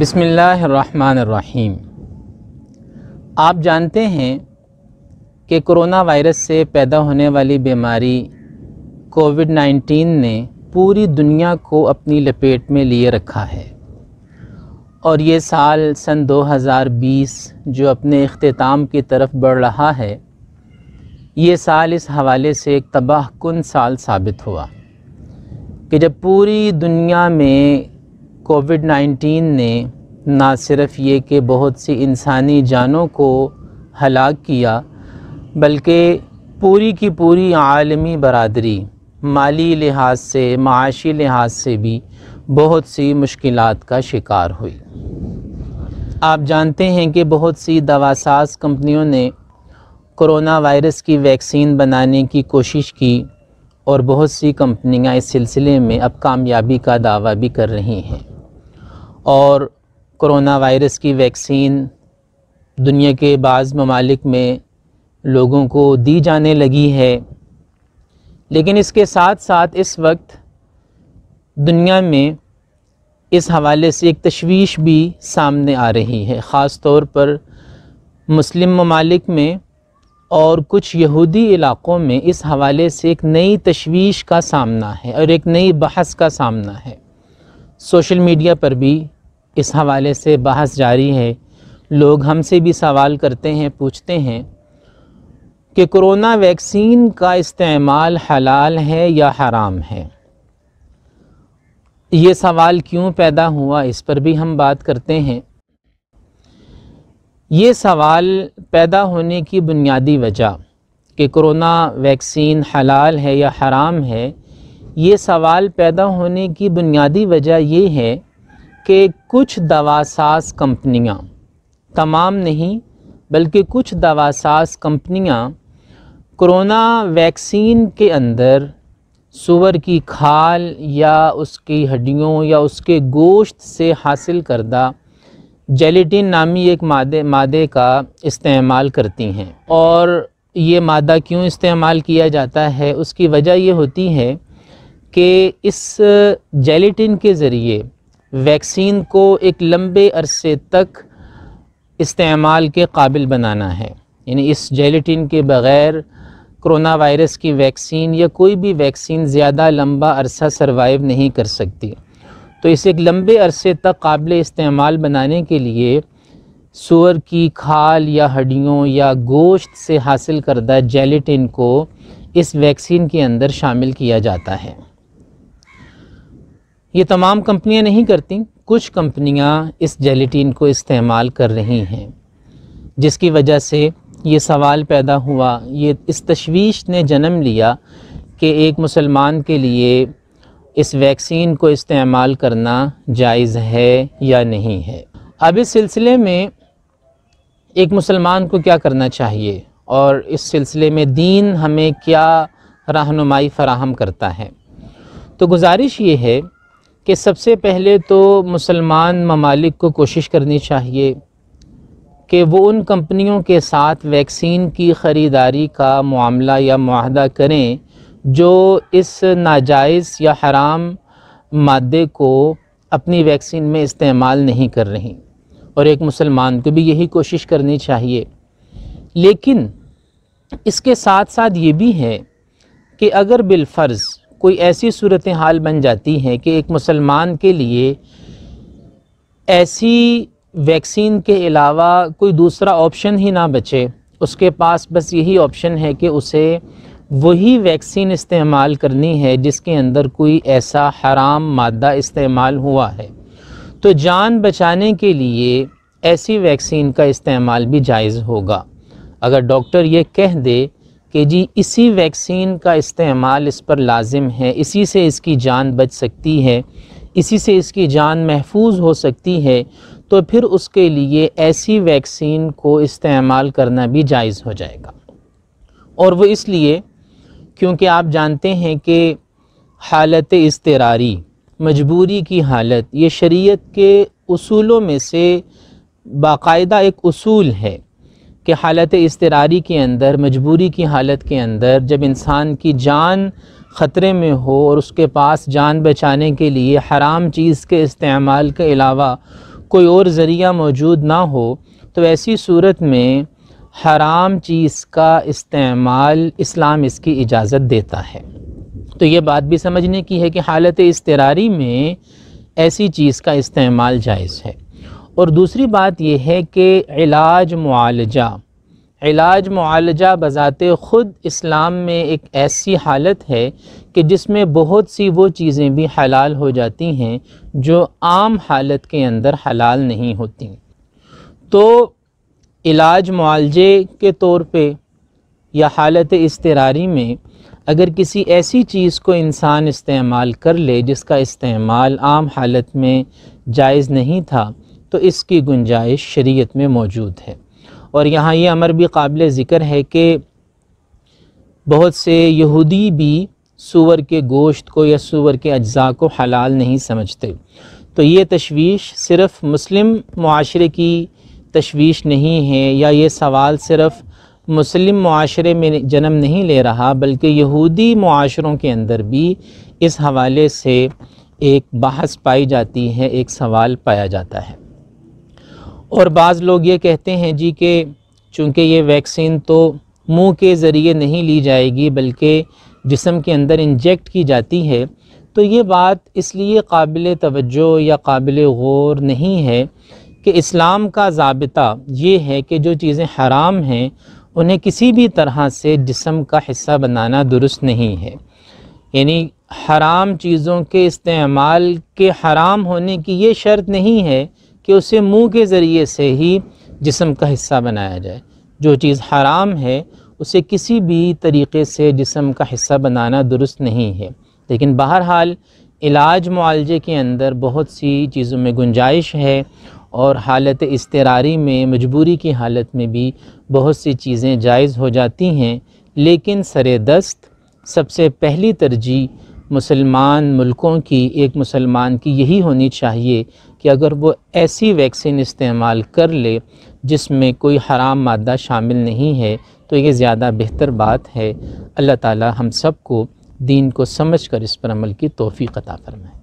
बिसमीम आप जानते हैं कि कोरोना वायरस से पैदा होने वाली बीमारी कोविड 19 ने पूरी दुनिया को अपनी लपेट में लिए रखा है और ये साल सन 2020 जो अपने अख्ताम की तरफ बढ़ रहा है ये साल इस हवाले से एक तबाह कन साल साबित हुआ कि जब पूरी दुनिया में कोविड 19 ने ना सिर्फ ये कि बहुत सी इंसानी जानों को हलाक किया बल्कि पूरी की पूरी आलमी बरदरी माली लिहाज से माशी लिहाज से भी बहुत सी मुश्किल का शिकार हुई आप जानते हैं कि बहुत सी दवासाज कंपनियों ने कोरोना वायरस की वैक्सीन बनाने की कोशिश की और बहुत सी कंपनियां इस सिलसिले में अब कामयाबी का दावा भी कर रही हैं और कोरोना वायरस की वैक्सीन दुनिया के बाज़ ममालिक में लोगों को दी जाने लगी है लेकिन इसके साथ साथ इस वक्त दुनिया में इस हवाले से एक तशवीश भी सामने आ रही है ख़ास तौर पर मुस्लिम ममालिक में और कुछ यहूदी इलाक़ों में इस हवाले से एक नई तशवीश का सामना है और एक नई बहस का सामना है सोशल मीडिया पर भी इस हवाले से बहस जारी है लोग हमसे भी सवाल करते हैं पूछते हैं कि कोरोना वैक्सीन का इस्तेमाल हलाल है या हराम है ये सवाल क्यों पैदा हुआ इस पर भी हम बात करते हैं ये सवाल पैदा होने की बुनियादी वजह कि कोरोना वैक्सीन हलाल है या हराम है ये सवाल पैदा होने की बुनियादी वजह ये है कि कुछ दवासास कंपनियां तमाम नहीं बल्कि कुछ दवासास कंपनियां कोरोना वैक्सीन के अंदर सुअर की खाल या उसकी हड्डियों या उसके गोश्त से हासिल करदा जेलेटिन नामी एक मादे मादे का इस्तेमाल करती हैं और ये मादा क्यों इस्तेमाल किया जाता है उसकी वजह ये होती है कि इस जेलेटिन के ज़रिए वैक्सीन को एक लंबे अरसे तक इस्तेमाल के काबिल बनाना है यानी इस जेलेटिन के बग़ैर कोरोना वायरस की वैक्सीन या कोई भी वैक्सीन ज़्यादा लंबा अरसा सरवाइव नहीं कर सकती तो इसे एक लंबे अरसे तक काबिल इस्तेमाल बनाने के लिए सूअर की खाल या हड्डियों या गोश्त से हासिल करदा जेलेटिन को इस वैक्सीन के अंदर शामिल किया जाता है ये तमाम कंपनियां नहीं करती कुछ कंपनियां इस जेलेटिन को इस्तेमाल कर रही हैं जिसकी वजह से ये सवाल पैदा हुआ ये इस तशवीश ने जन्म लिया कि एक मुसलमान के लिए इस वैक्सीन को इस्तेमाल करना जायज़ है या नहीं है अब इस सिलसिले में एक मुसलमान को क्या करना चाहिए और इस सिलसिले में दीन हमें क्या रहनुमाई फ़राहम करता है तो गुजारिश ये है कि सबसे पहले तो मुसलमान ममालिक को कोशिश करनी चाहिए कि वो उन कंपनियों के साथ वैक्सीन की ख़रीदारी का मामला या माहदा करें जो इस नाजायज़ या हराम मादे को अपनी वैक्सीन में इस्तेमाल नहीं कर रही और एक मुसलमान को भी यही कोशिश करनी चाहिए लेकिन इसके साथ साथ ये भी है कि अगर बिलफ़र्ज़ कोई ऐसी सूरत हाल बन जाती है कि एक मुसलमान के लिए ऐसी वैक्सीन के अलावा कोई दूसरा ऑप्शन ही ना बचे उसके पास बस यही ऑप्शन है कि उसे वही वैक्सीन इस्तेमाल करनी है जिसके अंदर कोई ऐसा हराम मादा इस्तेमाल हुआ है तो जान बचाने के लिए ऐसी वैक्सीन का इस्तेमाल भी जायज़ होगा अगर डॉक्टर ये कह दे कि जी इसी वैक्सीन का इस्तेमाल इस पर लाजिम है इसी से इसकी जान बच सकती है इसी से इसकी जान महफूज हो सकती है तो फिर उसके लिए ऐसी वैक्सीन को इस्तेमाल करना भी जायज़ हो जाएगा और वो इसलिए क्योंकि आप जानते हैं कि हालत इसतरारी मजबूरी की हालत ये शरीयत के असूलों में से बाकायदा एक असूल है कि हालत इसतरारी के अंदर मजबूरी की हालत के अंदर जब इंसान की जान ख़तरे में हो और उसके पास जान बचाने के लिए हराम चीज़ के इस्तेमाल के अलावा कोई और ज़रिया मौजूद ना हो तो ऐसी सूरत में हराम चीज़ का इस्तेमाल इस्लाम इसकी इजाज़त देता है तो ये बात भी समझने की है कि हालत इसतरारी में ऐसी चीज़ का इस्तेमाल जायज़ है और दूसरी बात यह है कि इलाज मुआलजा इलाज मुआलजा बज़ात ख़ुद इस्लाम में एक ऐसी हालत है कि जिसमें बहुत सी वो चीज़ें भी हलाल हो जाती हैं जो आम हालत के अंदर हलाल नहीं होती तो इलाज मुआलजे के तौर पे या हालत इसतरारी में अगर किसी ऐसी चीज़ को इंसान इस्तेमाल कर ले जिसका इस्तेमाल आम हालत में जायज़ नहीं था तो इसकी गुंजाइश शरीयत में मौजूद है और यहाँ ये अमर भी काबिल ज़िक्र है कि बहुत से यहूदी भी सूअर के गोश्त को या सूअर के अज्जा को हलाल नहीं समझते तो ये तशवीश सिर्फ़ मुस्लिम माशरे की तशवीश नहीं है या ये सवाल सिर्फ़ मुस्लिम माशरे में जन्म नहीं ले रहा बल्कि यहूदी माशरों के अंदर भी इस हवाले से एक बहस पाई जाती है एक सवाल पाया जाता है और बाज़ लोग ये कहते हैं जी कि चूँकि ये वैक्सीन तो मुंह के ज़रिए नहीं ली जाएगी बल्कि जिसम के अंदर इंजेक्ट की जाती है तो ये बात इसलिए काबिल तवज्जो या काबिल गौर नहीं है कि इस्लाम का जबता ये है कि जो चीज़ें हराम हैं उन्हें किसी भी तरह से जिसम का हिस्सा बनाना दुरुस्त नहीं है यानी हराम चीज़ों के इस्तेमाल के हराम होने की ये शर्त नहीं है कि उसे मुंह के ज़रिए से ही जिसम का हिस्सा बनाया जाए जो चीज़ हराम है उसे किसी भी तरीके से जिसम का हिस्सा बनाना दुरुस्त नहीं है लेकिन बहरहाल इलाज मुआलजे के अंदर बहुत सी चीज़ों में गुंजाइश है और हालत इसतरारी में मजबूरी की हालत में भी बहुत सी चीज़ें जायज़ हो जाती हैं लेकिन सर दस्त सबसे पहली तरजीह मुसलमान मुल्कों की एक मुसलमान की यही होनी चाहिए कि अगर वो ऐसी वैक्सीन इस्तेमाल कर ले जिसमें कोई हराम मादा शामिल नहीं है तो ये ज़्यादा बेहतर बात है अल्लाह ताला हम सबको दीन को समझ कर इस पर अमल की तोफ़ी अता फरमाए